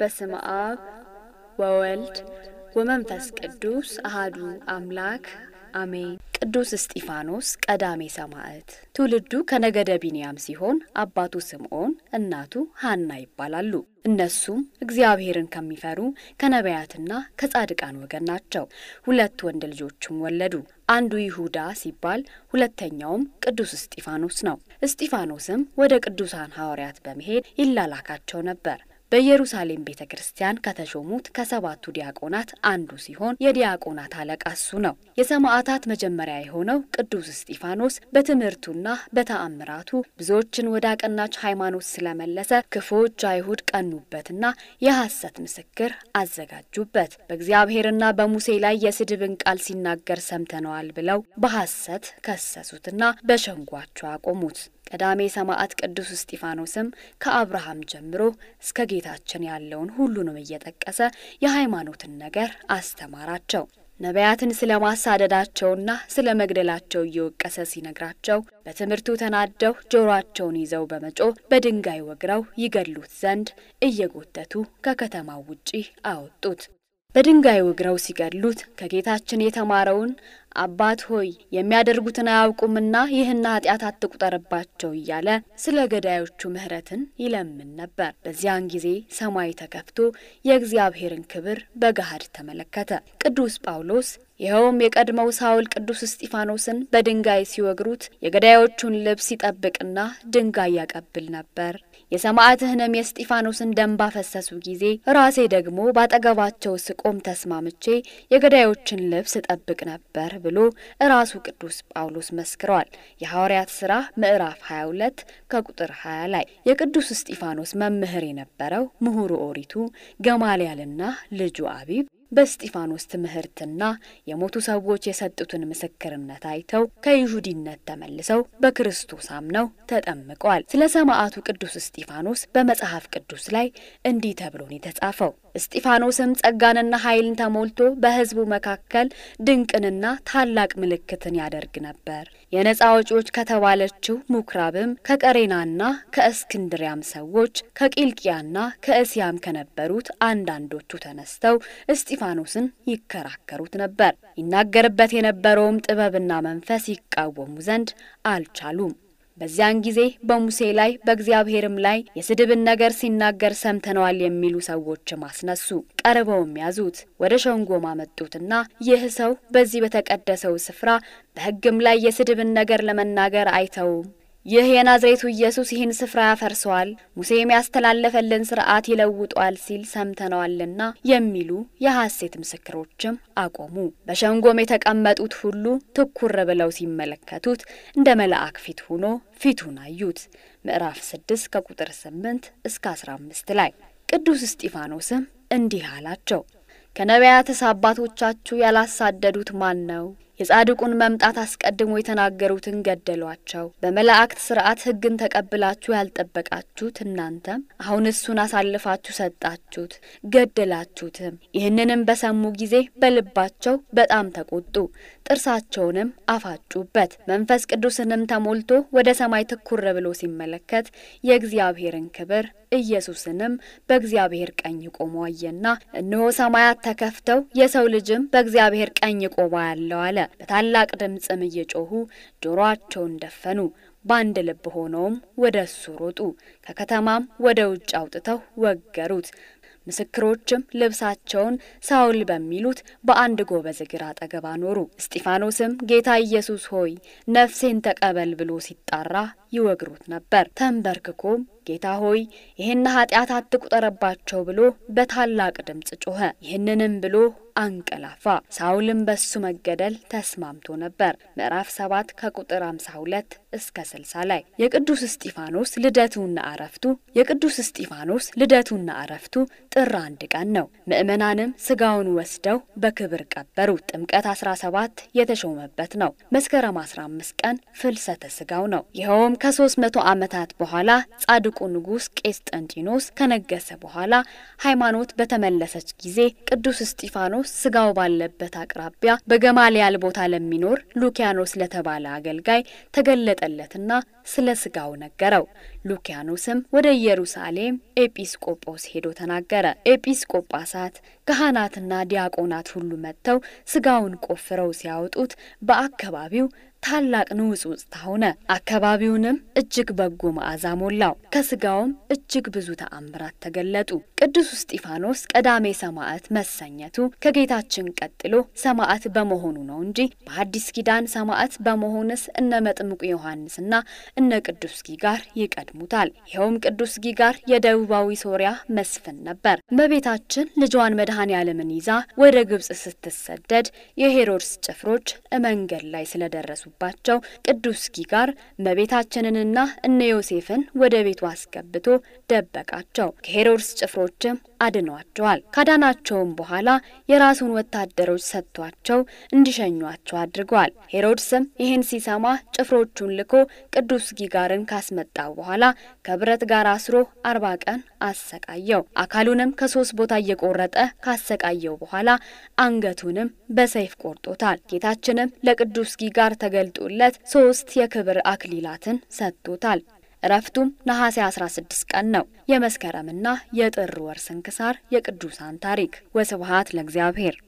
በስም አብ ወወልድ ወመንፈስ ቅዱስ አህዱ አምላክ አሜን። ቅዱስ እስጢፋኖስ ቀዳሜ ሰማዕት ትውልዱ ከነገደ ቢንያም ሲሆን አባቱ ስምዖን እናቱ ሐና ይባላሉ። እነሱም እግዚአብሔርን ከሚፈሩ ከነቢያትና ከጻድቃን ወገን ናቸው። ሁለት ወንድ ልጆችም ወለዱ። አንዱ ይሁዳ ሲባል ሁለተኛውም ቅዱስ እስጢፋኖስ ነው። እስጢፋኖስም ወደ ቅዱሳን ሐዋርያት በመሄድ ይላላካቸው ነበር። በኢየሩሳሌም ቤተ ክርስቲያን ከተሾሙት ከሰባቱ ዲያቆናት አንዱ ሲሆን የዲያቆናት አለቃ እሱ ነው። የሰማዕታት መጀመሪያ የሆነው ቅዱስ እስጢፋኖስ በትምህርቱና በተአምራቱ ብዙዎችን ወደ አቀናች ሃይማኖት ስለመለሰ ክፉዎች አይሁድ ቀኑበትና የሐሰት ምስክር አዘጋጁበት። በእግዚአብሔርና በሙሴ ላይ የስድብን ቃል ሲናገር ሰምተነዋል ብለው በሐሰት ከሰሱትና በሸንጓቸው አቆሙት። ቀዳሜ ሰማዕት ቅዱስ እስጢፋኖስም ከአብርሃም ጀምሮ እስከ በጌታችን ያለውን ሁሉንም እየጠቀሰ የሃይማኖትን ነገር አስተማራቸው። ነቢያትን ስለ ማሳደዳቸውና ስለ መግደላቸው እየወቀሰ ሲነግራቸው በትምህርቱ ተናደው ጆሮአቸውን ይዘው በመጮ በድንጋይ ወግረው ይገድሉት ዘንድ እየጎተቱ ከከተማው ውጪ አወጡት። በድንጋይ ወግረው ሲገድሉት ከጌታችን የተማረውን አባት ሆይ የሚያደርጉትን አያውቁምና ይህን ኃጢአት አትቁጠርባቸው እያለ ስለ ገዳዮቹ ምሕረትን ይለምን ነበር። በዚያን ጊዜ ሰማይ ተከፍቶ የእግዚአብሔርን ክብር በገሃድ ተመለከተ። ቅዱስ ጳውሎስ ይኸውም የቀድሞው ሳውል ቅዱስ እስጢፋኖስን በድንጋይ ሲወግሩት የገዳዮቹን ልብስ ይጠብቅና ድንጋይ ያቀብል ነበር። የሰማዕትህንም የእስጢፋኖስን ደም ባፈሰሱ ጊዜ ራሴ ደግሞ ባጠገባቸው ስቆም ተስማምቼ የገዳዮችን ልብስ እጠብቅ ነበር ብሎ ራሱ ቅዱስ ጳውሎስ መስክሯል። የሐዋርያት ሥራ ምዕራፍ 22 ከቁጥር 20 ላይ የቅዱስ እስጢፋኖስ መምህር የነበረው ምሁሩ ኦሪቱ ገማልያልና ልጁ አቢብ በእስጢፋኖስ ትምህርትና የሞቱ ሰዎች የሰጡትን ምስክርነት አይተው ከይሁዲነት ተመልሰው በክርስቶስ አምነው ተጠምቀዋል። ስለ ሰማዕቱ ቅዱስ እስጢፋኖስ በመጽሐፍ ቅዱስ ላይ እንዲህ ተብሎን የተጻፈው እስጢፋኖስም ጸጋንና ኃይልን ተሞልቶ በሕዝቡ መካከል ድንቅንና ታላቅ ምልክትን ያደርግ ነበር። የነፃ ወጪዎች ከተባለችው ምኩራብም ከቀሬናና ከእስክንድሪያም ሰዎች ከቂልቅያና ከእስያም ከነበሩት አንዳንዶቹ ተነስተው እስጢፋኖስን ይከራከሩት ነበር። ይናገርበት የነበረውም ጥበብና መንፈስ ይቃወሙ ዘንድ አልቻሉም። በዚያን ጊዜ በሙሴ ላይ በእግዚአብሔርም ላይ የስድብን ነገር ሲናገር ሰምተነዋል የሚሉ ሰዎችም አስነሱ። ቀርበውም ያዙት፣ ወደ ሸንጎም አመጡትና ይህ ሰው በዚህ በተቀደሰው ስፍራ በሕግም ላይ የስድብን ነገር ለመናገር አይተውም ይህ የናዝሬቱ ኢየሱስ ይህን ስፍራ ያፈርሰዋል፣ ሙሴም ያስተላለፈልን ስርዓት ይለውጧል ሲል ሰምተነዋልና የሚሉ የሐሴት ምስክሮችም አቆሙ። በሸንጎም የተቀመጡት ሁሉ ትኩር ብለው ሲመለከቱት እንደ መልአክ ፊት ሆኖ ፊቱን አዩት። ምዕራፍ 6 ከቁጥር 8 እስከ 15 ላይ ቅዱስ እስጢፋኖስም እንዲህ አላቸው ከነቢያትስ አባቶቻችሁ ያላሳደዱት ማን ነው? የጻድቁን መምጣት አስቀድሞ የተናገሩትን ገደሏቸው። በመላእክት ስርዓት ሕግን ተቀብላችሁ ያልጠበቃችሁት እናንተም አሁን እሱን አሳልፋችሁ ሰጣችሁት፣ ገደላችሁትም። ይህንንም በሰሙ ጊዜ በልባቸው በጣም ተቆጡ፣ ጥርሳቸውንም አፋጩበት። መንፈስ ቅዱስንም ተሞልቶ ወደ ሰማይ ትኩር ብሎ ሲመለከት የእግዚአብሔርን ክብር ኢየሱስንም በእግዚአብሔር ቀኝ ቆሞ አየና እነሆ ሰማያት ተከፍተው የሰው ልጅም በእግዚአብሔር ቀኝ ቆሞ ያለው አለ። በታላቅ ድምፅም እየጮሁ ጆሮአቸውን ደፈኑ። በአንድ ልብ ሆነውም ወደ እሱ ሮጡ። ከከተማም ወደ ውጭ አውጥተው ወገሩት። ምስክሮችም ልብሳቸውን ሳውል በሚሉት በአንድ ጎበዝ እግር አጠገብ አኖሩ። እስጢፋኖስም ጌታ ኢየሱስ ሆይ ነፍሴን ተቀበል ብሎ ሲጣራ ይወግሩት ነበር። ተንበርክኮም ጌታ ሆይ ይህን ኃጢአት አትቁጠረባቸው ብሎ በታላቅ ድምፅ ጮኸ። ይህንንም ብሎ አንቀላፋ። ሳውልም በሱ መገደል ተስማምቶ ነበር። ምዕራፍ 7 ከቁጥር 52 እስከ 60 ላይ የቅዱስ እስጢፋኖስ ልደቱና አረፍቱ የቅዱስ እስጢፋኖስ ልደቱና አረፍቱ ጥር አንድ ቀን ነው። ምእመናንም ስጋውን ወስደው በክብር ቀበሩ ጥምቀት 17 የተሾመበት ነው። መስከረም 15 ቀን ፍልሰተ ስጋው ነው። ይኸውም ከ300 ዓመታት በኋላ ጻድቁ ጻድቁ ንጉሥ ቄስጠንጢኖስ ከነገሰ በኋላ ሃይማኖት በተመለሰች ጊዜ ቅዱስ እስጢፋኖስ ስጋው ባለበት አቅራቢያ በገማልያል ቦታ ለሚኖር ሉኪያኖስ ለተባለ አገልጋይ ተገለጠለትና ስለ ስጋው ነገረው። ሉኪያኖስም ወደ ኢየሩሳሌም ኤጲስቆጶስ ሄዶ ተናገረ። ኤጲስቆጳሳት ካህናትና ዲያቆናት ሁሉ መጥተው ስጋውን ቆፍረው ሲያወጡት በአካባቢው ታላቅ ንውጽውጽታ ሆነ። አካባቢውንም እጅግ በጎ መዓዛ ሞላው። ከስጋውም እጅግ ብዙ ተአምራት ተገለጡ። ቅዱስ እስጢፋኖስ ቀዳሜ ሰማዕት መሰኘቱ ከጌታችን ቀጥሎ ሰማዕት በመሆኑ ነው እንጂ በአዲስ ኪዳን ሰማዕት በመሆንስ እነ መጥምቁ ዮሐንስና እነ ቅዱስ ጊጋር ይቀድሙታል። ይኸውም ቅዱስ ጊጋር የደቡባዊ ሶሪያ መስፍን ነበር። እመቤታችን ልጇን መድኃኔ ዓለምን ይዛ ወደ ግብጽ ስትሰደድ የሄሮድስ ጭፍሮች መንገድ ላይ ስለደረሱባቸው ቅዱስ ጊጋር እመቤታችንንና እነ ዮሴፍን ወደ ቤቱ አስገብቶ ደበቃቸው። ከሄሮድስ ጭፍሮችም አድኗቸዋል። ካዳናቸውም በኋላ የራሱን ወታደሮች ሰጥቷቸው እንዲሸኟቸው አድርጓል። ሄሮድስም ይህን ሲሰማ ጭፍሮቹን ልኮ ቅዱስ ጊጋርን ካስመጣ በኋላ ከብረት ጋር አስሮ አርባ ቀን አሰቃየው። አካሉንም ከሶስት ቦታ እየቆረጠ ካሰቃየው በኋላ አንገቱንም በሰይፍ ቆርጦታል። ጌታችንም ለቅዱስ ጊጋር ተገልጦለት ሶስት የክብር አክሊላትን ሰጥቶታል። እረፍቱም ነሐሴ 16 ቀን ነው። የመስከረምና የጥር ወር ስንክሳር፣ የቅዱሳን ታሪክ። ወስብሐት ለእግዚአብሔር።